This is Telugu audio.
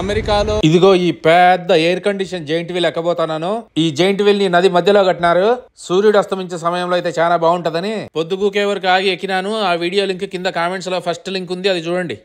అమెరికాలో ఇదిగో ఈ పెద్ద ఎయిర్ కండిషన్ జైంట్ వీల్ ఎక్కబోతున్నాను ఈ జైంట్ వీల్ ని నది మధ్యలో కట్టినారు సూర్యుడు అస్తమించే సమయంలో అయితే చాలా బాగుంటదని పొద్దుగూకే వరకు ఆగి ఎక్కినాను ఆ వీడియో లింక్ కింద కామెంట్స్ లో ఫస్ట్ లింక్ ఉంది అది చూడండి